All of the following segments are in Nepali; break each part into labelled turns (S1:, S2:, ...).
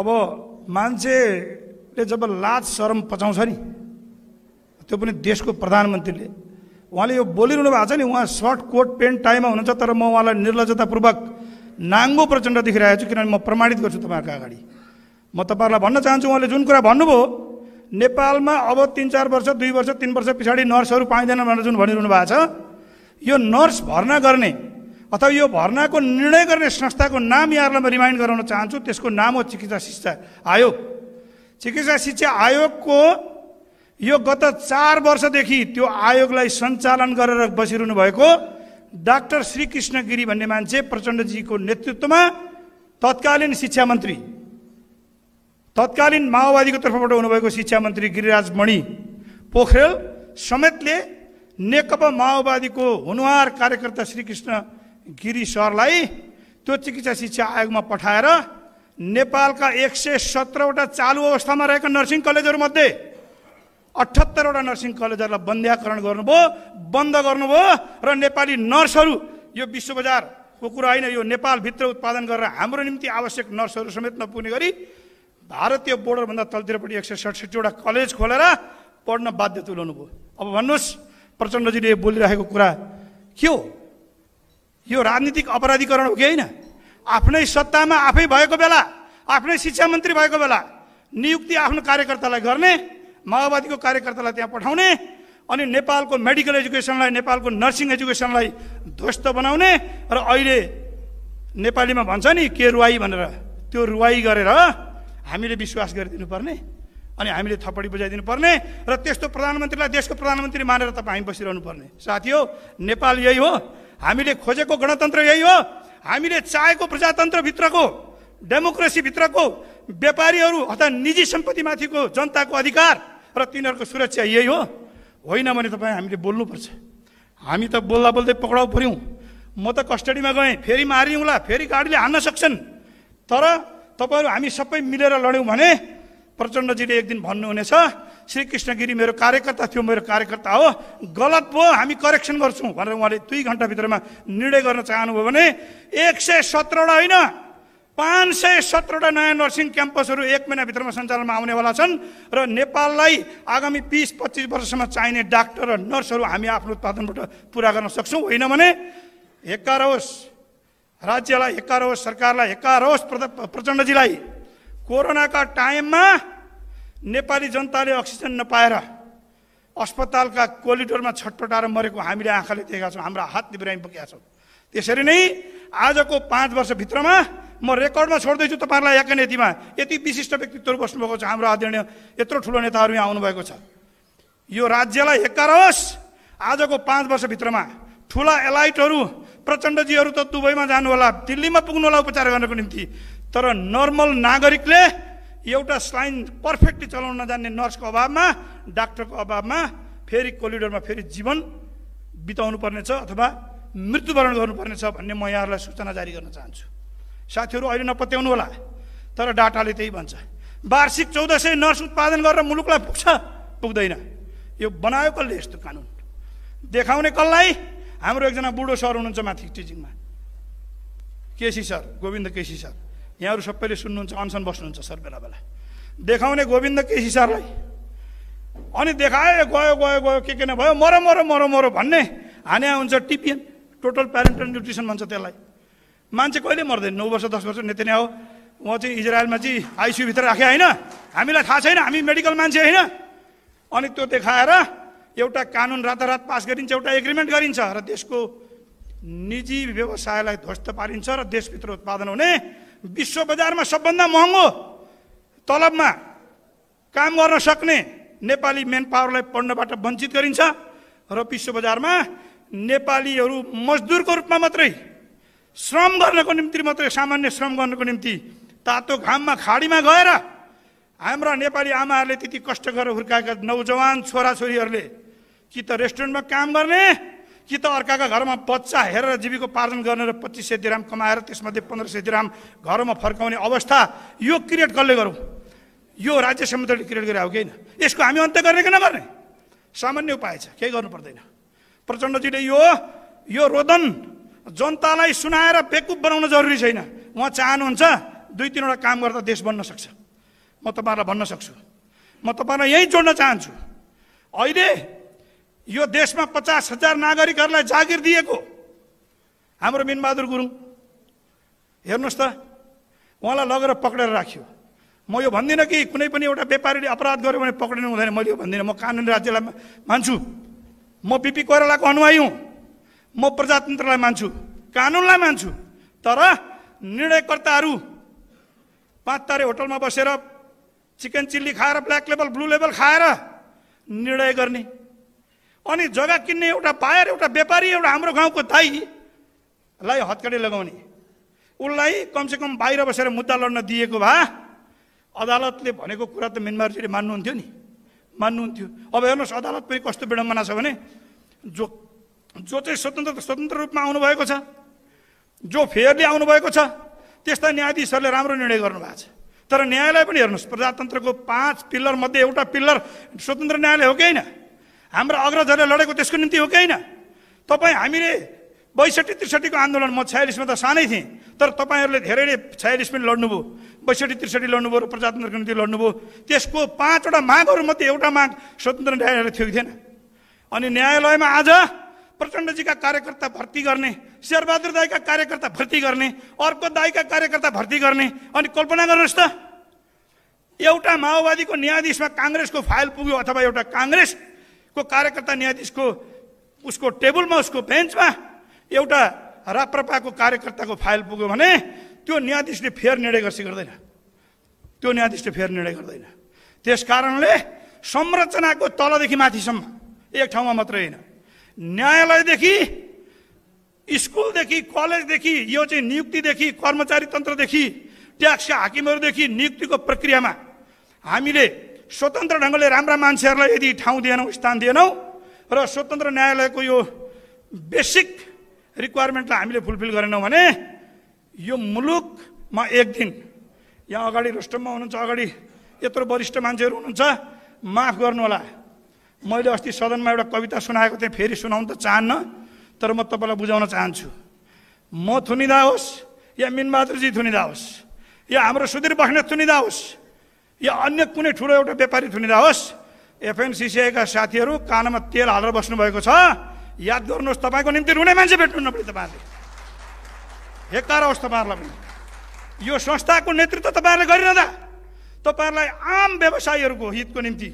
S1: अब मान्छेले जब लाज शरम पचाउँछ नि त्यो पनि देशको प्रधानमन्त्रीले उहाँले यो बोलिरहनु भएको छ नि उहाँ सर्ट कोट पेन्ट टाइममा हुनुहुन्छ तर म उहाँलाई निर्लजतापूर्वक नाङ्गो प्रचण्ड देखिरहेको छु किनभने म प्रमाणित गर्छु तपाईँहरूको अगाडि म तपाईँहरूलाई भन्न चाहन्छु उहाँले जुन कुरा भन्नुभयो नेपालमा अब तिन चार वर्ष दुई वर्ष तिन वर्ष पछाडि नर्सहरू पाइँदैन भनेर जुन भनिरहनु भएको छ यो नर्स भर्ना गर्ने अथवा यो भर्नाको निर्णय गर्ने संस्थाको नाम यहाँहरूलाई म रिमाइन्ड गराउन चाहन्छु त्यसको नाम हो चिकित्सा शिक्षा आयोग चिकित्सा शिक्षा आयोगको यो गत चार वर्षदेखि त्यो आयोगलाई सञ्चालन गरेर बसिरहनु भएको डाक्टर श्रीकृष्ण गिरी भन्ने मान्छे प्रचण्डजीको नेतृत्वमा तत्कालीन शिक्षा मन्त्री तत्कालीन माओवादीको तर्फबाट हुनुभएको शिक्षा मन्त्री गिरिराज मणि पोखरेल समेतले नेकपा माओवादीको हुनुहार कार्यकर्ता श्रीकृष्ण गिरी सरलाई त्यो चिकित्सा शिक्षा आयोगमा पठाएर नेपालका एक सय सत्रवटा चालु अवस्थामा रहेका नर्सिङ कलेजहरूमध्ये अठहत्तरवटा नर्सिङ कलेजहरूलाई बन्द्याकरण गर्नुभयो बन्द गर्नुभयो र नेपाली नर्सहरू यो विश्व बजारको कुरा होइन यो नेपालभित्र उत्पादन गरेर हाम्रो निम्ति आवश्यक नर्सहरू समेत नपुग्ने गरी भारतीय बोर्डरभन्दा तलतिरपट्टि एक सय सडसठीवटा कलेज खोलेर पढ्न बाध्य तुलाउनु भयो अब भन्नुहोस् प्रचण्डजीले बोलिरहेको कुरा के हो यो राजनीतिक अपराधीकरण हो कि होइन आफ्नै सत्तामा आफै भएको बेला आफ्नै शिक्षा मन्त्री भएको बेला नियुक्ति आफ्नो कार्यकर्तालाई गर्ने माओवादीको कार्यकर्तालाई त्यहाँ पठाउने अनि नेपालको मेडिकल एजुकेसनलाई नेपालको नर्सिङ एजुकेसनलाई ध्वस्त बनाउने र अहिले नेपालीमा भन्छ नि के रुवाई भनेर त्यो रुवाई गरेर हामीले विश्वास गरिदिनुपर्ने अनि हामीले थपडी बुझाइदिनु पर्ने र त्यस्तो प्रधानमन्त्रीलाई देशको प्रधानमन्त्री मानेर तपाईँ हामी बसिरहनु पर्ने साथी हो नेपाल यही हो हामीले खोजेको गणतन्त्र यही हो हामीले चाहेको प्रजातन्त्रभित्रको डेमोक्रेसीभित्रको व्यापारीहरू अथवा निजी सम्पत्तिमाथिको जनताको अधिकार र तिनीहरूको सुरक्षा यही हो होइन भने तपाईँ हामीले बोल्नुपर्छ हामी त बोल्दा बोल्दै पक्राउ पऱ्यौँ म त कस्टडीमा गएँ फेरि मारियौँला फेरि गाडीले हान्न सक्छन् तर तपाईँहरू हामी सबै मिलेर लड्यौँ भने प्रचण्डजीले एक दिन भन्नुहुनेछ श्री श्रीकृष्णगिरी मेरो कार्यकर्ता थियो मेरो कार्यकर्ता हो गलत भयो हामी करेक्सन गर्छौँ भनेर उहाँले दुई घन्टाभित्रमा निर्णय गर्न चाहनुभयो भने एक सय सत्रवटा होइन पाँच सय सत्रवटा नयाँ नर्सिङ क्याम्पसहरू एक महिनाभित्रमा सञ्चालनमा आउनेवाला छन् र नेपाललाई आगामी बिस पच्चिस वर्षसम्म चाहिने डाक्टर र नर्सहरू हामी आफ्नो उत्पादनबाट पुरा गर्न सक्छौँ होइन भने हेक्का होस् राज्यलाई हेक्का होस् सरकारलाई हेक्का होस् प्रचण्डजीलाई कोरोनाका टाइममा नेपाली जनताले अक्सिजन नपाएर अस्पतालका कोरिडोरमा छटपटाएर मरेको हामीले आँखाले देखेका छौँ हाम्रो हात बिरामी बोकेका छौँ त्यसरी नै आजको पाँच वर्षभित्रमा म रेकर्डमा छोड्दैछु तपाईँहरूलाई एकन यतिमा यति विशिष्ट व्यक्तित्वहरू बस्नुभएको छ हाम्रो आदरणीय यत्रो ठुलो नेताहरू यहाँ आउनुभएको छ यो राज्यलाई हेक्कार रहोस् आजको पाँच वर्षभित्रमा ठुला एलाइटहरू प्रचण्डजीहरू त दुबईमा जानु होला दिल्लीमा पुग्नु होला उपचार गर्नको निम्ति तर नर्मल नागरिकले एउटा स्लाइन पर्फेक्टली चलाउन नजान्ने नर्सको अभावमा डाक्टरको अभावमा फेरि कोलिडोरमा फेरि जीवन बिताउनु पर्नेछ अथवा मृत्युवरण गर्नुपर्नेछ भन्ने म यहाँहरूलाई सूचना जारी गर्न चाहन्छु साथीहरू अहिले नपत्याउनु होला तर डाटाले त्यही भन्छ वार्षिक चौध सय नर्स उत्पादन गरेर मुलुकलाई पुग्छ पुग्दैन यो बनायो कसले यस्तो कानुन देखाउने कसलाई हाम्रो एकजना बुढो सर हुनुहुन्छ माथि टिचिङमा केसी सर गोविन्द केसी सर यहाँहरू सबैले सुन्नुहुन्छ अनसन बस्नुहुन्छ सर बेला बेला देखाउने गोविन्द केसी सरलाई अनि देखाए गयो गयो गयो के के नभयो मर मर मर मरो भन्ने हाने हुन्छ टिपिएन टोटल प्यारेन्टल न्युट्रिसन भन्छ त्यसलाई मान्छे कहिले मर्दैन नौ वर्ष दस वर्ष नेता नै हो उहाँ चाहिँ इजरायलमा चाहिँ आइसियुभित्र राखे होइन हामीलाई थाहा छैन हामी मेडिकल मान्छे होइन अनि त्यो देखाएर एउटा कानुन रातारात पास गरिन्छ एउटा एग्रिमेन्ट गरिन्छ र देशको निजी व्यवसायलाई ध्वस्त पारिन्छ र देशभित्र उत्पादन हुने विश्व बजारमा सबभन्दा महँगो तलबमा काम गर्न सक्ने नेपाली मेन पावरलाई पढ्नबाट वञ्चित गरिन्छ र विश्व बजारमा नेपालीहरू मजदुरको रूपमा मात्रै श्रम गर्नको निम्ति मात्रै सामान्य श्रम गर्नको निम्ति तातो घाममा खाडीमा गएर हाम्रा नेपाली आमाहरूले त्यति कष्ट गरेर हुर्काएका नौजवान छोराछोरीहरूले कि त रेस्टुरेन्टमा काम गर्ने कि त अर्काका घरमा बच्चा हेरेर जीविकोपार्जन गरेर पच्चिस सय दिराम कमाएर त्यसमध्ये पन्ध्र सय दिराम घरमा फर्काउने अवस्था यो क्रिएट कसले गरौँ यो राज्य समितिले क्रिएट गरे हो कि होइन यसको हामी अन्त्य गर्ने कि नगर्ने सामान्य उपाय छ केही गर्नु पर्दैन प्रचण्डजीले यो यो रोदन जनतालाई सुनाएर बेकुप बनाउन जरुरी छैन उहाँ चाहनुहुन्छ दुई तिनवटा काम गर्दा देश बन्न सक्छ म तपाईँहरूलाई भन्न सक्छु म तपाईँलाई यहीँ जोड्न चाहन्छु अहिले यो देशमा पचास हजार नागरिकहरूलाई जागिर दिएको हाम्रो मिनबहादुर गुरुङ हेर्नुहोस् त उहाँलाई लगेर पक्रेर राख्यो म यो भन्दिनँ कि कुनै पनि एउटा व्यापारीले अपराध गर्यो भने पक्रिनु हुँदैन मैले यो भन्दिनँ म कानुन राज्यलाई मान्छु म बिपी कोइरालाको अनुयायी हुँ म प्रजातन्त्रलाई मान्छु कानुनलाई मान्छु तर निर्णयकर्ताहरू पाँच तारे होटलमा बसेर चिकन चिल्ली खाएर ब्ल्याक लेबल ब्लु लेबल खाएर निर्णय गर्ने अनि जग्गा किन्ने एउटा पायर एउटा व्यापारी एउटा हाम्रो गाउँको दाईलाई हत्कडी लगाउने उसलाई कमसेकम बाहिर बसेर मुद्दा लड्न दिएको भए अदालतले भनेको कुरा त मेनमारजीले मान्नुहुन्थ्यो नि मान्नुहुन्थ्यो अब हेर्नुहोस् अदालत पनि कस्तो विडम्बना छ भने जो जो चाहिँ स्वतन्त्र स्वतन्त्र रूपमा आउनुभएको छ जो फेयरली आउनुभएको छ त्यस्ता न्यायाधीशहरूले राम्रो निर्णय गर्नुभएको छ तर न्यायालय पनि हेर्नुहोस् प्रजातन्त्रको पाँच पिल्लरमध्ये एउटा पिल्लर स्वतन्त्र न्यायालय हो कि होइन हाम्रा अग्रजहरूले लडेको त्यसको निम्ति हो कि होइन तपाईँ हामीले बैसठी त्रिसठीको आन्दोलन म छयालिसमा त सानै थिएँ तर तपाईँहरूले धेरैले छयालिस पनि लड्नुभयो बैसठी त्रिसठी लड्नुभयो र प्रजातन्त्रको निम्ति लड्नुभयो त्यसको पाँचवटा मागहरूमध्ये एउटा माग स्वतन्त्र न्यायालय थियो थिएन अनि न्यायालयमा आज प्रचण्डजीका कार्यकर्ता भर्ती गर्ने शेरबहादुर दाईका कार्यकर्ता भर्ती गर्ने अर्को दाईका कार्यकर्ता भर्ती गर्ने अनि कल्पना गर्नुहोस् त एउटा माओवादीको न्यायाधीशमा काङ्ग्रेसको फाइल पुग्यो अथवा एउटा काङ्ग्रेस को कार्यकर्ता न्यायाधीशको उसको टेबलमा उसको बेन्चमा एउटा राप्रपाको कार्यकर्ताको फाइल पुग्यो भने त्यो न्यायाधीशले फेर निर्णय गर्छ गर्दैन त्यो न्यायाधीशले फेर निर्णय गर्दैन त्यस कारणले संरचनाको तलदेखि माथिसम्म एक ठाउँमा मात्रै होइन न्यायालयदेखि स्कुलदेखि कलेजदेखि यो चाहिँ नियुक्तिदेखि कर्मचारी तन्त्रदेखि ट्याक्स हाकिमहरूदेखि नियुक्तिको प्रक्रियामा हामीले स्वतन्त्र ढङ्गले राम्रा मान्छेहरूलाई यदि ठाउँ दिएनौँ स्थान दिएनौँ र स्वतन्त्र न्यायालयको यो बेसिक रिक्वायरमेन्टलाई हामीले फुलफिल गरेनौँ भने यो मुलुकमा एक दिन यहाँ अगाडि रोस्टममा हुनुहुन्छ अगाडि यत्रो वरिष्ठ मान्छेहरू हुनुहुन्छ माफ गर्नुहोला मैले अस्ति सदनमा एउटा कविता सुनाएको थिएँ फेरि सुनाउनु त चाहन्न तर म तपाईँलाई बुझाउन चाहन्छु म थुनिँदा होस् या मिनबहादुरजी थुनिँदा होस् या हाम्रो सुधीर बस्नेत थुनिदा होस् या अन्य कुनै ठुलो एउटा व्यापारी थुनिरहोस् एफएनसिसिआईका साथीहरू कानमा तेल हालेर बस्नुभएको छ याद गर्नुहोस् तपाईँको निम्ति रुने मान्छे भेट्नु पनि तपाईँहरूले हेकार होस् तपाईँहरूलाई पनि यो संस्थाको नेतृत्व तपाईँहरूले गरिरहँदा तपाईँहरूलाई आम व्यवसायीहरूको हितको निम्ति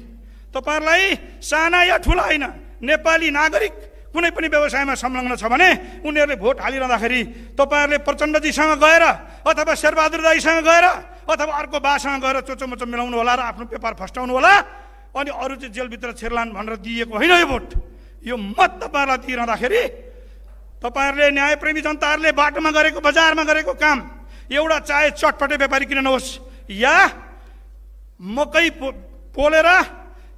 S1: तपाईँहरूलाई साना या ठुला होइन नेपाली नागरिक कुनै पनि व्यवसायमा संलग्न छ भने उनीहरूले भोट हालिरहँदाखेरि तपाईँहरूले प्रचण्डजीसँग गएर अथवा शेरबहादुर दाईसँग गएर अथवा अर्को बासँग गएर चोचोमोचो मिलाउनु होला र आफ्नो पेपर फस्टाउनु होला अनि अरू चाहिँ जेलभित्र छिर्लान् भनेर दिएको होइन यो भोट यो मत तपाईँहरूलाई दिइरहँदाखेरि तपाईँहरूले न्यायप्रेमी जनताहरूले बाटोमा गरेको बजारमा गरेको काम एउटा चाहे चटपटे व्यापारी किन नहोस् या मकै पो पोलेर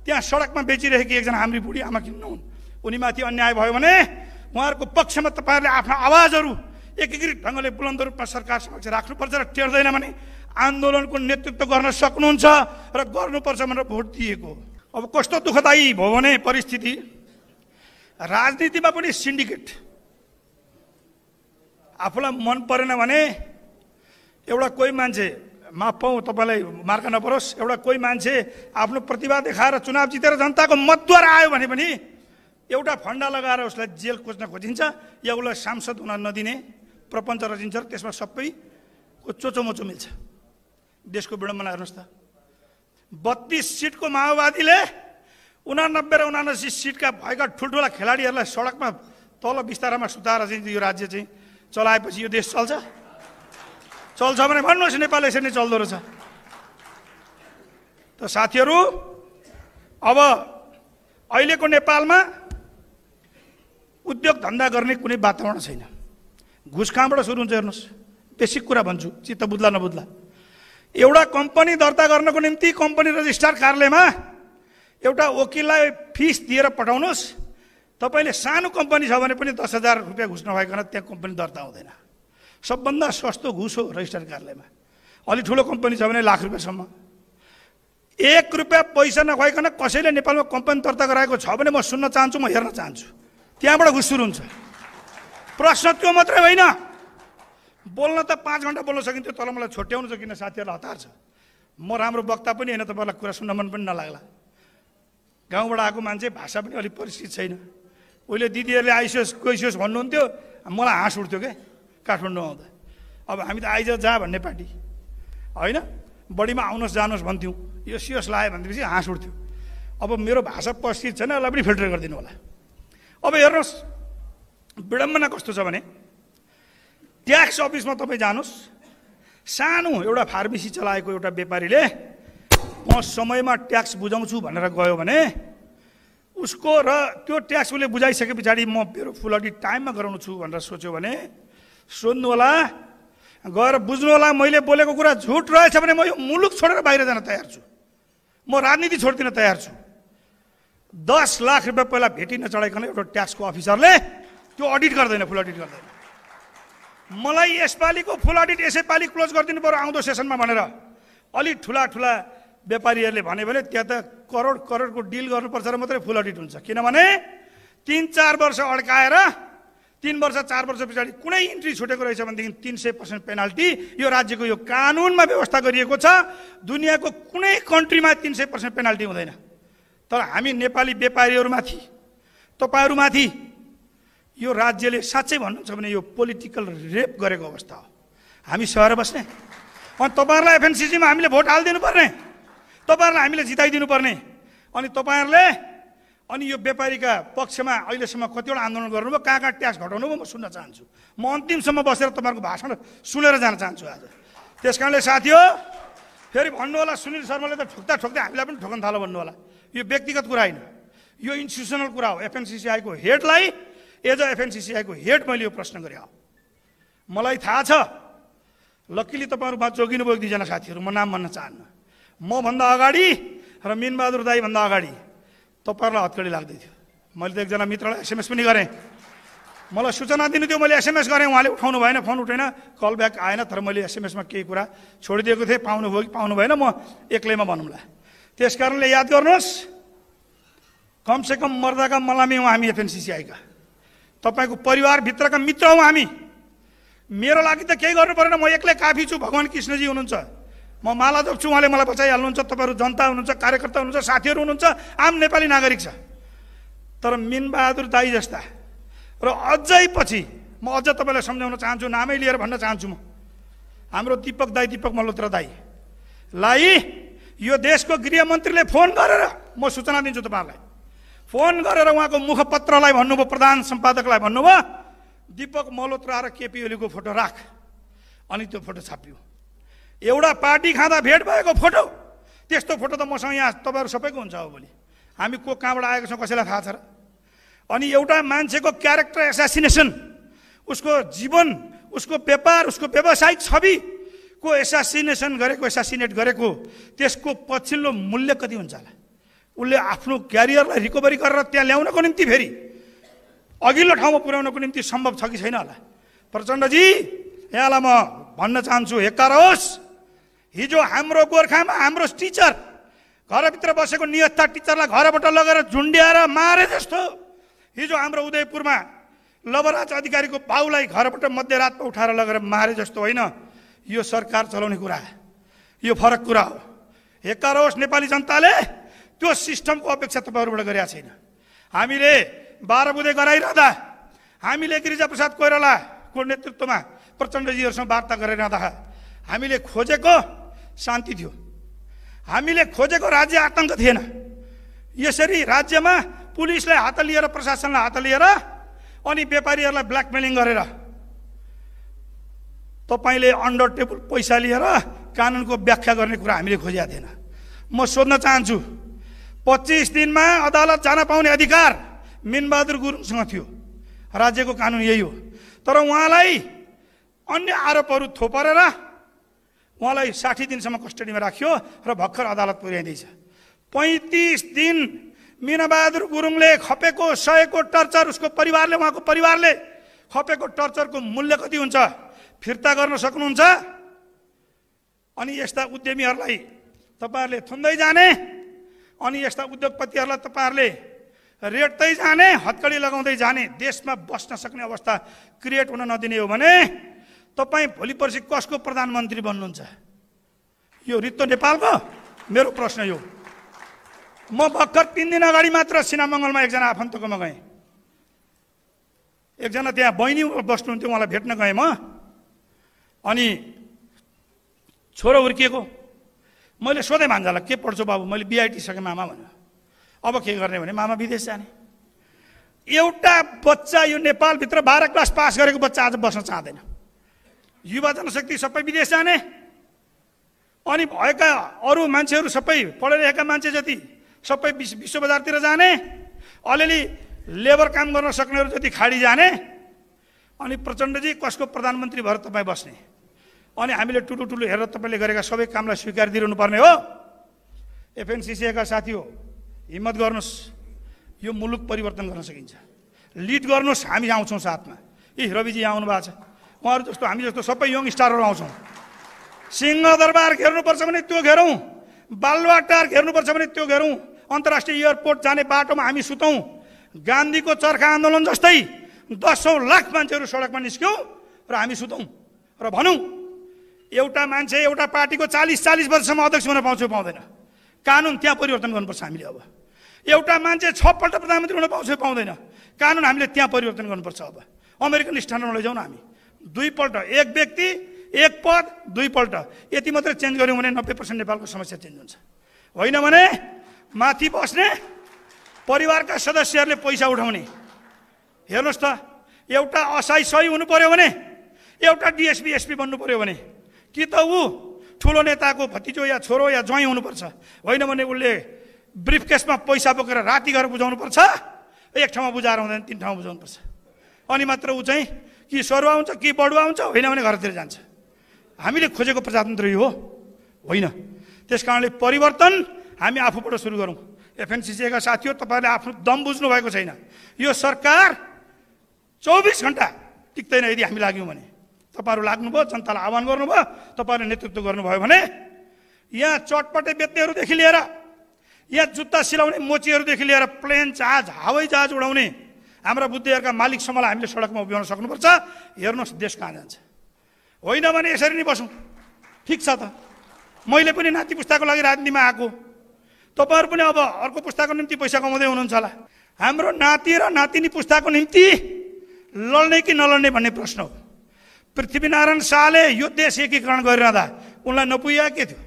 S1: त्यहाँ सडकमा बेचिरहेकी एकजना हाम्री बुढी आमा किन्नुहुन् हुन् उनीमाथि अन्याय भयो भने उहाँहरूको पक्षमा तपाईँहरूले आफ्ना आवाजहरू एकीकृत ढङ्गले बुलन्द रूपमा सरकार समक्ष राख्नुपर्छ र टेर्दैन भने आन्दोलनको नेतृत्व गर्न सक्नुहुन्छ र गर्नुपर्छ भनेर भोट दिएको अब कस्तो दुःखदायी भयो भने परिस्थिति राजनीतिमा पनि सिन्डिकेट आफूलाई मन परेन भने एउटा कोही मान्छे माफ पाउँ तपाईँलाई मार्क नपरोस् एउटा कोही मान्छे आफ्नो प्रतिभा देखाएर चुनाव जितेर जनताको मतद्वारा आयो भने पनि एउटा फन्डा लगाएर उसलाई जेल खोज्न खोजिन्छ या उसलाई सांसद हुन नदिने प्रपञ्च रचिन्छ र त्यसमा सबैको चोचोमोचो मिल्छ देशको विडम्बना हेर्नुहोस् त बत्तिस सिटको माओवादीले उनानब्बे र उनासी सिटका भएका ठुल्ठुला खेलाडीहरूलाई सडकमा तल बिस्तारामा सुताएर चाहिँ यो राज्य चाहिँ चलाएपछि यो देश चल्छ चल्छ भने भन्नुहोस् नेपाल यसरी नै चल्दो रहेछ त साथीहरू अब अहिलेको नेपालमा उद्योग धन्दा गर्ने कुनै वातावरण छैन कहाँबाट सुरु हुन्छ हेर्नुहोस् बेसिक कुरा भन्छु चित्त बुझ्ला नबुझ्ला एउटा कम्पनी दर्ता गर्नको निम्ति कम्पनी रजिस्ट्रार कार्यालयमा एउटा वकिललाई फिस दिएर पठाउनुहोस् तपाईँले सानो कम्पनी छ भने पनि दस हजार रुपियाँ घुस नभइकन त्यहाँ कम्पनी दर्ता हुँदैन सबभन्दा सस्तो घुस हो रजिस्ट्रार कार्यालयमा अलि ठुलो कम्पनी छ भने लाख रुपियाँसम्म एक रुपियाँ पैसा नभइकन कसैले नेपालमा कम्पनी दर्ता गराएको छ भने म सुन्न चाहन्छु म हेर्न चाहन्छु त्यहाँबाट घुस सुरु हुन्छ प्रश्न त्यो मात्रै होइन बोल्न त पाँच घन्टा बोल्न सकिन्थ्यो तर मलाई छोट्याउनु छ किन साथीहरूलाई हतार छ म राम्रो वक्ता पनि होइन तपाईँलाई कुरा सुन्न मन पनि नलाग्ला गाउँबाट आएको मान्छे भाषा पनि अलिक परिचित छैन उहिले दिदीहरूले आइसियोस् गइसियोस् भन्नुहुन्थ्यो मलाई हाँस उठ्थ्यो क्या काठमाडौँ आउँदा अब हामी त आइज जा भन्ने पार्टी होइन बढीमा आउनुहोस् जानुहोस् भन्थ्यौँ यो सियोस् लायो भनेपछि हाँस उठ्थ्यो अब मेरो भाषा परिचित छैन यसलाई पनि फिल्टर गरिदिनु होला अब हेर्नुहोस् विडम्बना कस्तो छ भने ट्याक्स अफिसमा तपाईँ जानुहोस् सानो एउटा फार्मेसी चलाएको एउटा व्यापारीले म समयमा ट्याक्स बुझाउँछु भनेर गयो भने उसको र त्यो ट्याक्स उसले बुझाइसके पछाडि म मेरो फुल टाइममा गराउनु छु भनेर सोच्यो भने सोध्नु होला गएर बुझ्नु होला मैले बोलेको कुरा झुट रहेछ भने म यो मुलुक छोडेर बाहिर जान तयार छु म राजनीति छोडिदिन तयार छु दस लाख रुपियाँ पहिला भेटी नचढाइकन एउटा ट्याक्सको अफिसरले त्यो अडिट गर्दैन फुल अडिट गर्दैन मलाई यसपालिको फुल अडिट यसैपालि क्लोज गरिदिनु पऱ्यो आउँदो सेसनमा भनेर अलि ठुला ठुला व्यापारीहरूले भन्यो भने त्यहाँ त करोड करोडको डिल गर्नुपर्छ र मात्रै फुल अडिट हुन्छ किनभने तिन चार वर्ष अड्काएर तिन वर्ष चार वर्ष पछाडि कुनै इन्ट्री छुटेको रहेछ भनेदेखि तिन सय पर्सेन्ट पेनाल्टी यो राज्यको यो कानुनमा व्यवस्था गरिएको छ दुनियाँको कुनै कन्ट्रीमा तिन सय पर्सेन्ट पेनाल्टी हुँदैन तर हामी नेपाली व्यापारीहरूमाथि तपाईँहरूमाथि यो राज्यले साँच्चै भन्नुहुन्छ भने यो पोलिटिकल रेप गरेको अवस्था हो हामी सहर बस्ने अनि तपाईँहरूलाई एफएनसिसीमा हामीले भोट हालिदिनु पर्ने तपाईँहरूलाई हामीले जिताइदिनु पर्ने अनि तपाईँहरूले अनि यो व्यापारीका पक्षमा अहिलेसम्म कतिवटा आन्दोलन गर्नुभयो कहाँ कहाँ ट्याक्स घटाउनु भयो म सुन्न चाहन्छु म अन्तिमसम्म बसेर तपाईँहरूको भाषण सुनेर जान चाहन्छु आज त्यस कारणले साथी हो फेरि भन्नु होला सुनिल शर्माले त ठोक्दा ठोक्दै हामीलाई पनि ठोक्न थालो भन्नु होला यो व्यक्तिगत कुरा होइन यो इन्स्टिट्युसनल कुरा हो एफएनसिसिआईको हेडलाई एज अ एफएनसिसिआईको हेड मैले यो प्रश्न गरेँ मलाई थाहा छ लक्कीले तपाईँहरूमा जोगिनुभयो एक दुईजना साथीहरू म नाम भन्न चाहन्न मभन्दा अगाडि र मिनबहादुर दाईभन्दा अगाडि तपाईँहरूलाई हत्कडी लाग्दै थियो मैले त एकजना मित्रलाई एसएमएस पनि गरेँ मलाई सूचना दिनु थियो मैले एसएमएस गरेँ उहाँले उठाउनु भएन फोन उठेन कल ब्याक आएन तर मैले एसएमएसमा केही कुरा छोडिदिएको थिएँ पाउनुभयो कि पाउनु भएन म एक्लैमा भनौँला त्यस कारणले याद गर्नुहोस् कमसेकम मर्दाका मलामी उहाँ हामी एफएनसिसिआईका तपाईँको परिवारभित्रका मित्र हौँ हामी मेरो लागि त केही गर्नु परेन म एक्लै काफी छु भगवान् कृष्णजी हुनुहुन्छ म माला जप्छु उहाँले मलाई बचाइहाल्नुहुन्छ तपाईँहरू जनता हुनुहुन्छ कार्यकर्ता हुनुहुन्छ साथीहरू हुनुहुन्छ आम नेपाली नागरिक छ तर मिनबहादुर दाई जस्ता र अझै पछि म अझ तपाईँलाई सम्झाउन चाहन्छु नामै लिएर भन्न चाहन्छु म हाम्रो दिपक दाई दिपक मल्होत्रा दाई लाई यो देशको गृहमन्त्रीले फोन गरेर म सूचना दिन्छु तपाईँहरूलाई फोन गरेर उहाँको मुखपत्रलाई भन्नुभयो प्रधान सम्पादकलाई भन्नुभयो दिपक मल्होत्रा र केपी ओलीको फोटो राख अनि त्यो फोटो छापियो एउटा पार्टी खाँदा भेट भएको फोटो त्यस्तो फोटो त मसँग यहाँ तपाईँहरू सबैको हुन्छ हो भोलि हामी को कहाँबाट आएको छौँ कसैलाई थाहा छ र अनि एउटा मान्छेको क्यारेक्टर एसासिनेसन उसको जीवन उसको व्यापार उसको व्यवसायिक छविको एसासिनेसन गरेको एसासिनेट गरेको त्यसको पछिल्लो मूल्य कति हुन्छ होला उसले आफ्नो क्यारियरलाई रिकभरी गरेर त्यहाँ ल्याउनको निम्ति फेरि अघिल्लो ठाउँमा पुर्याउनको निम्ति सम्भव छ कि छैन होला प्रचण्डजी यहाँलाई म भन्न चाहन्छु हेक्का होस् हिजो हाम्रो गोर्खामा हाम्रो टिचर घरभित्र बसेको नियस्ता टिचरलाई घरबाट लगेर झुन्ड्याएर मारे जस्तो हिजो हाम्रो उदयपुरमा लवराज अधिकारीको बाउलाई घरबाट मध्यरातमा उठाएर लगेर मारे जस्तो होइन यो सरकार चलाउने कुरा यो फरक कुरा हो हेक्का रहोस् नेपाली जनताले त्यो सिस्टमको अपेक्षा तपाईँहरूबाट गरेका छैन हामीले बाह्र बुधे गराइरहँदा हामीले गिरिजाप्रसाद कोइरालाको नेतृत्वमा प्रचण्डजीहरूसँग वार्ता गराइरहँदा हामीले खोजेको शान्ति थियो हामीले खोजेको राज्य आतङ्क थिएन यसरी राज्यमा पुलिसलाई हात लिएर प्रशासनलाई हात लिएर अनि व्यापारीहरूलाई ब्ल्याकमेलिङ गरेर तपाईँले अन्डर टेबल पैसा लिएर कानुनको व्याख्या गर्ने कुरा हामीले खोजेका थिएन म सोध्न चाहन्छु पच्चिस दिनमा अदालत जान पाउने अधिकार मिनबहादुर गुरुङसँग थियो राज्यको कानुन यही हो तर उहाँलाई अन्य आरोपहरू थोपरेर उहाँलाई साठी दिनसम्म कस्टडीमा राखियो र भर्खर अदालत पुर्याइँदैछ पैँतिस दिन मिनबहादुर गुरुङले खपेको सयको टर्चर उसको परिवारले उहाँको परिवारले खपेको टर्चरको मूल्य कति हुन्छ फिर्ता गर्न सक्नुहुन्छ अनि यस्ता उद्यमीहरूलाई तपाईँहरूले थुन्दै जाने अनि यस्ता उद्योगपतिहरूलाई तपाईँहरूले रेट्दै जाने हत्कडी लगाउँदै जाने देशमा बस्न सक्ने अवस्था क्रिएट हुन नदिने हो भने तपाईँ भोलि पर्सि कसको प्रधानमन्त्री बन्नुहुन्छ यो रित्तो नेपालको मेरो प्रश्न यो म भर्खर तिन दिन अगाडि मात्र सिनामङ्गलमा एकजना आफन्तकोमा गएँ एकजना त्यहाँ बहिनी बस्नुहुन्थ्यो उहाँलाई भेट्न गएँ म अनि छोरो हुर्किएको मैले सोधेँ भान्जालाई के पढ्छु बाबु मैले बिआइटी सकेँ मामा भने अब के गर्ने भने मामा विदेश जाने एउटा बच्चा यो नेपालभित्र बाह्र क्लास पास गरेको बच्चा आज बस्न चाहँदैन युवा जनशक्ति सबै विदेश जाने अनि भएका अरू मान्छेहरू सबै पढेरहेका मान्छे जति सबै विश्व विश्व बजारतिर जाने अलिअलि लेबर काम गर्न सक्नेहरू जति खाडी जाने अनि प्रचण्डजी कसको प्रधानमन्त्री भएर तपाईँ बस्ने अनि हामीले टुलु टुलु हेरेर तपाईँले गरेका सबै कामलाई स्वीकार दिइरहनु पर्ने हो एफएनसिसिएका साथी हो हिम्मत गर्नुहोस् यो मुलुक परिवर्तन गर्न सकिन्छ लिड गर्नुहोस् हामी आउँछौँ साथमा ए रविजी आउनु भएको छ उहाँहरू जस्तो हामी जस्तो सबै यङ स्टारहरू आउँछौँ सिंहदरबार घेर्नुपर्छ भने त्यो घेरौँ बालुवाटार घेर्नुपर्छ भने त्यो घेरौँ अन्तर्राष्ट्रिय एयरपोर्ट जाने बाटोमा हामी सुतौँ गान्धीको चर्खा आन्दोलन जस्तै दसौँ लाख मान्छेहरू सडकमा निस्क्यौँ र हामी सुतौँ र भनौँ एउटा मान्छे एउटा पार्टीको चालिस चालिस वर्षसम्म अध्यक्ष हुन पाउँछ पाउँदैन कानुन त्यहाँ परिवर्तन गर्नुपर्छ हामीले अब एउटा मान्छे छपल्ट प्रधानमन्त्री हुन पाउँछ पाउँदैन कानुन हामीले त्यहाँ परिवर्तन गर्नुपर्छ अब अमेरिकन स्ट्यान्डर्डमा लैजाउँ न हामी दुईपल्ट एक व्यक्ति एक पद दुईपल्ट यति मात्रै चेन्ज गऱ्यौँ भने नब्बे पर्सेन्ट नेपालको समस्या चेन्ज हुन्छ होइन भने माथि बस्ने परिवारका सदस्यहरूले पैसा उठाउने हेर्नुहोस् त एउटा असाई सही हुनु पऱ्यो भने एउटा डिएसपी एसपी बन्नु पऱ्यो भने कि त ऊ ठुलो नेताको भतिजो या छोरो या ज्वाइँ हुनुपर्छ होइन भने उसले ब्रिफ केसमा पैसा बोकेर राति गएर बुझाउनुपर्छ एक ठाउँमा बुझाएर हुँदैन तिन ठाउँमा बुझाउनुपर्छ अनि मात्र ऊ चाहिँ कि सरुवा हुन्छ कि बडुवा हुन्छ होइन भने घरतिर जान्छ हामीले खोजेको प्रजातन्त्र यो होइन त्यस कारणले परिवर्तन हामी आफूबाट सुरु गरौँ एफएनसिसीका साथीहरू तपाईँले आफ्नो दम बुझ्नु भएको छैन यो सरकार चौबिस घन्टा टिक्दैन यदि हामी लाग्यौँ भने तपाईँहरू लाग्नुभयो जनतालाई आह्वान गर्नुभयो तपाईँहरूले नेतृत्व गर्नुभयो भने यहाँ चटपटे बेच्नेहरूदेखि लिएर यहाँ जुत्ता सिलाउने मोचीहरूदेखि लिएर प्लेन जहाज हवाई जहाज उडाउने हाम्रा बुद्धिहरूका मालिकसम्मलाई हामीले सडकमा उभ्याउन सक्नुपर्छ हेर्नुहोस् देश कहाँ जान्छ होइन भने यसरी नै बसौँ ठिक छ त मैले पनि नाति पुस्ताको लागि राजनीतिमा आएको तपाईँहरू पनि अब अर्को पुस्ताको निम्ति पैसा कमाउँदै हुनुहुन्छ होला हाम्रो नाति र नातिनी पुस्ताको निम्ति लड्ने कि नलड्ने भन्ने प्रश्न हो पृथ्वीनारायण शाहले यो देश एकीकरण गरिरहँदा उनलाई नपुग के थियो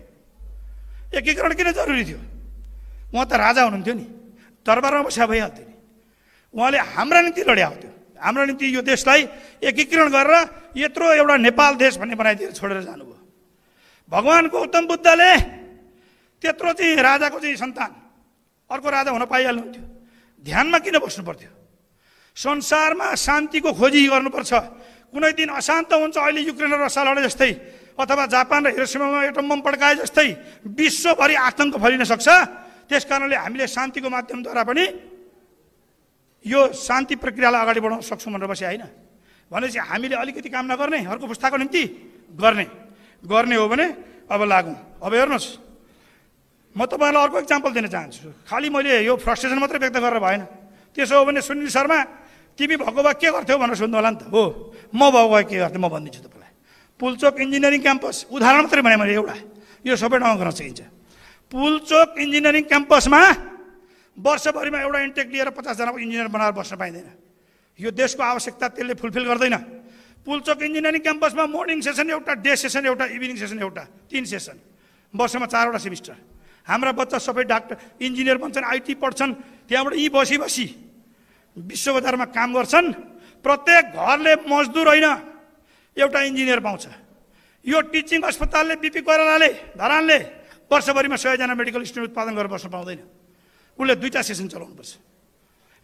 S1: एकीकरण किन जरुरी थियो उहाँ त राजा हुनुहुन्थ्यो नि दरबारमा बस्या भइहाल्थ्यो नि उहाँले हाम्रा निम्ति लड्या हुन्थ्यो हाम्रो निम्ति यो देशलाई एकीकरण गरेर यत्रो एउटा नेपाल देश भन्ने बनाइदिएर छोडेर जानुभयो भगवान्को गौतम बुद्धले त्यत्रो चाहिँ राजाको चाहिँ सन्तान अर्को राजा हुन पाइहाल्नुहुन्थ्यो ध्यानमा किन बस्नु पर्थ्यो संसारमा शान्तिको खोजी गर्नुपर्छ कुनै दिन अशान्त हुन्छ अहिले युक्रेन र लडे जस्तै अथवा जापान र हिरोसिमामा एटम बम पड्काए जस्तै विश्वभरि आतङ्क फैलिन सक्छ त्यस कारणले हामीले शान्तिको माध्यमद्वारा पनि यो शान्ति प्रक्रियालाई अगाडि बढाउन सक्छौँ भनेर बसे होइन भनेपछि हामीले अलिकति काम नगर्ने अर्को पुस्ताको निम्ति गर्ने गर्ने हो भने अब लागौँ अब हेर्नुहोस् म तपाईँहरूलाई अर्को इक्जाम्पल दिन चाहन्छु खालि मैले यो फ्रस्ट्रेसन मात्रै व्यक्त गरेर भएन त्यसो हो भने सुनिल शर्मा तिमी भएको भए के गर्थ्यौ भनेर सोध्नु होला नि त हो म भएको भए के गर्थेँ म भनिदिन्छु तपाईँलाई पुलचोक इन्जिनियरिङ क्याम्पस उदाहरण मात्रै भने मैले एउटा यो सबै ठाउँमा गर्न सकिन्छ पुलचोक इन्जिनियरिङ क्याम्पसमा वर्षभरिमा एउटा इन्टेक लिएर पचासजनाको इन्जिनियर बनाएर बस्न पाइँदैन यो देशको आवश्यकता त्यसले फुलफिल गर्दैन पुलचोक इन्जिनियरिङ क्याम्पसमा मर्निङ सेसन एउटा डे सेसन एउटा इभिनिङ सेसन एउटा तिन सेसन वर्षमा चारवटा सेमिस्टर हाम्रा बच्चा सबै डाक्टर इन्जिनियर बन्छन् आइटी पढ्छन् त्यहाँबाट यी बसी बसी विश्व बजारमा काम गर्छन् प्रत्येक घरले मजदुर होइन एउटा इन्जिनियर पाउँछ यो टिचिङ अस्पतालले बिपी कोइरालाले धरानले वर्षभरिमा सयजना मेडिकल स्टुडेन्ट उत्पादन गरेर बस्न पाउँदैन उसले दुईवटा सेसन चलाउनुपर्छ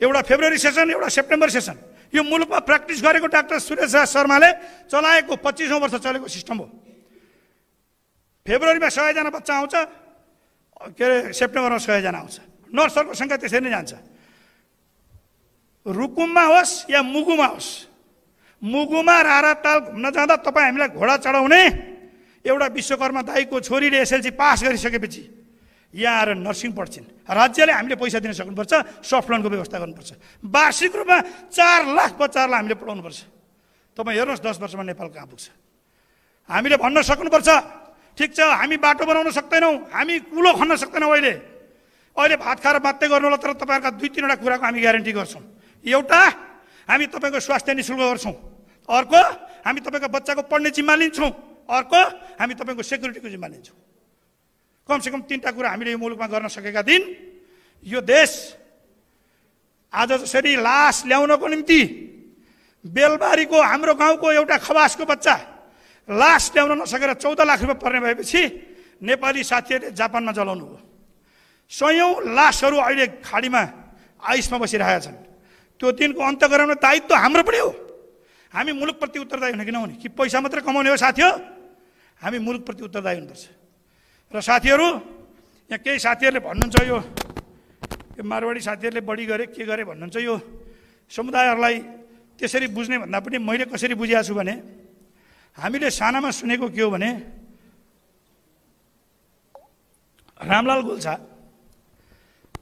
S1: एउटा फेब्रुअरी सेसन एउटा सेप्टेम्बर सेसन यो मुलुकमा प्र्याक्टिस गरेको डाक्टर सुरेश राज शर्माले चलाएको पच्चिसौँ वर्ष चलेको सिस्टम हो फेब्रुअरीमा सयजना बच्चा आउँछ के अरे सेप्टेम्बरमा सयजना आउँछ नर्सहरूको सङ्ख्या त्यसरी नै जान्छ रुकुममा होस् या मुगुमा होस् मुगुमा रारा ताल घुम्न जाँदा तपाईँ हामीलाई घोडा चढाउने एउटा विश्वकर्मा दाईको छोरीले एसएलसी पास गरिसकेपछि यहाँ आएर नर्सिङ पढ्छिन् राज्यले हामीले पैसा दिन सक्नुपर्छ सफ्ट लोनको व्यवस्था गर्नुपर्छ वार्षिक रूपमा चार लाख बच्चाहरूलाई हामीले पढाउनुपर्छ तपाईँ हेर्नुहोस् दस वर्षमा नेपाल कहाँ पुग्छ हामीले भन्न सक्नुपर्छ ठिक छ हामी बाटो बनाउन सक्दैनौँ हामी कुलो खन्न सक्दैनौँ अहिले अहिले भात खाएर बात्तै गर्नु होला तर तपाईँहरूका दुई तिनवटा कुराको हामी ग्यारेन्टी गर्छौँ एउटा हामी तपाईँको स्वास्थ्य नि शुल्क गर्छौँ अर्को हामी तपाईँको बच्चाको पढ्ने जिम्मा लिन्छौँ अर्को हामी तपाईँको सेक्युरिटीको जिम्मा लिन्छौँ कमसेकम तिनवटा कुरा हामीले यो मुलुकमा गर्न सकेका दिन यो देश आज जसरी लास ल्याउनको निम्ति बेलबारीको हाम्रो गाउँको एउटा खवासको बच्चा लास ल्याउन नसकेर चौध लाख रुपियाँ पर्ने भएपछि नेपाली साथीहरूले जापानमा जलाउनु हो सयौँ लासहरू अहिले खाडीमा आइसमा बसिरहेका छन् त्यो दिनको अन्त गराउने दायित्व हाम्रो पनि हो हामी मुलुकप्रति उत्तरदायी हुने किन कि पैसा मात्रै कमाउने हो साथी हो हामी मुलुकप्रति उत्तरदायी हुनुपर्छ र साथीहरू यहाँ केही साथीहरूले भन्नुहुन्छ यो मारवाडी साथीहरूले बढी गरे के गरे भन्नुहुन्छ यो समुदायहरूलाई त्यसरी बुझ्ने भन्दा पनि मैले कसरी बुझिएको छु भने हामीले सानामा सुनेको के हो भने रामलाल गोल्छा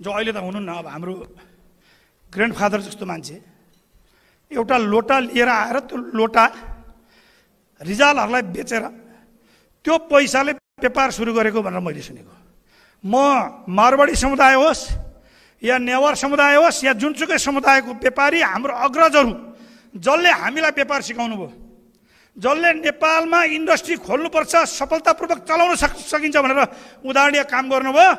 S1: जो अहिले त हुनुहुन्न अब हाम्रो ग्रान्ड फादर जस्तो मान्छे एउटा लोटा लिएर आएर त्यो लोटा रिजालहरूलाई बेचेर त्यो पैसाले व्यापार सुरु गरेको भनेर मैले सुनेको म मारवाडी समुदाय होस् या नेवार समुदाय होस् या जुनसुकै समुदायको व्यापारी हाम्रो अग्रजहरू जसले हामीलाई व्यापार सिकाउनु भयो जसले नेपालमा इन्डस्ट्री खोल्नुपर्छ सफलतापूर्वक चलाउन सकिन्छ भनेर उदाहरणीय काम गर्नुभयो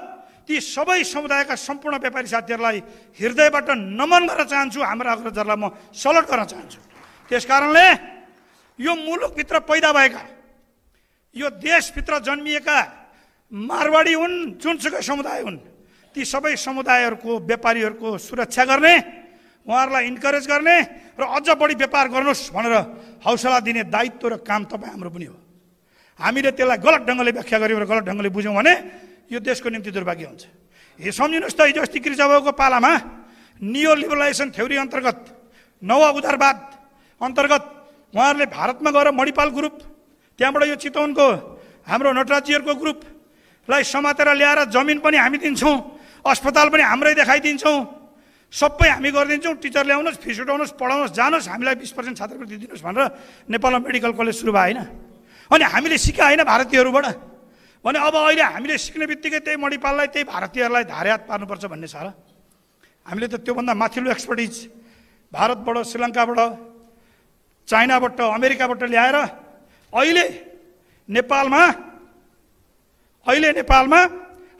S1: ती सबै समुदायका सम्पूर्ण व्यापारी साथीहरूलाई हृदयबाट नमन गर्न चाहन्छु हाम्रो अग्रजहरूलाई म सलट गर्न चाहन्छु त्यस कारणले यो मुलुकभित्र पैदा भएका यो देशभित्र जन्मिएका मारवाडी हुन् जुनसुकै समुदाय हुन् ती सबै समुदायहरूको व्यापारीहरूको सुरक्षा गर्ने उहाँहरूलाई इन्करेज गर्ने र अझ बढी व्यापार गर्नुहोस् भनेर हौसला दिने दायित्व र काम तपाईँ हाम्रो पनि हो हामीले त्यसलाई गलत ढङ्गले व्याख्या गऱ्यौँ र गलत ढङ्गले बुझ्यौँ भने यो देशको निम्ति दुर्भाग्य हुन्छ यो सम्झिनुहोस् त हिजो अस्ति गिरिजाबाबुको पालामा नियो लिबरलाइजेसन थ्योरी अन्तर्गत नव उदारवाद अन्तर्गत उहाँहरूले भारतमा गएर मणिपाल ग्रुप त्यहाँबाट यो चितवनको हाम्रो नटराजीहरूको ग्रुपलाई समातेर ल्याएर जमिन पनि हामी दिन्छौँ अस्पताल पनि हाम्रै देखाइदिन्छौँ सबै हामी गरिदिन्छौँ टिचर ल्याउनुहोस् फिस उठाउनुहोस् पढाउनुहोस् जानुहोस् हामीलाई बिस पर्सेन्ट छात्रवृत्ति दिनुहोस् भनेर नेपालमा मेडिकल कलेज सुरु भयो होइन अनि हामीले सिका होइन भारतीयहरूबाट भने अब अहिले हामीले सिक्ने बित्तिकै त्यही मणिपाललाई त्यही भारतीयहरूलाई हात पार्नुपर्छ भन्ने छ र हामीले त त्योभन्दा माथिल्लो एक्सपर्टिज भारतबाट श्रीलङ्काबाट चाइनाबाट अमेरिकाबाट ल्याएर अहिले नेपालमा अहिले नेपालमा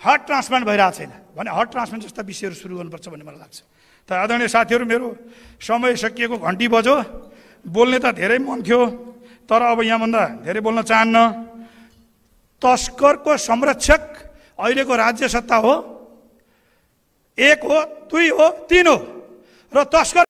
S1: हार्ट ट्रान्सप्लान्ट भइरहेको छैन भने हार्ट ट्रान्सप्लान्ट जस्ता विषयहरू सुरु गर्नुपर्छ भन्ने मलाई लाग्छ त आदरणीय साथीहरू मेरो समय सकिएको घन्टी बज्यो बोल्ने त धेरै मन थियो तर अब यहाँभन्दा धेरै बोल्न चाहन्न तस्करको संरक्षक अहिलेको राज्य सत्ता हो एक हो दुई हो तिन हो र तस्कर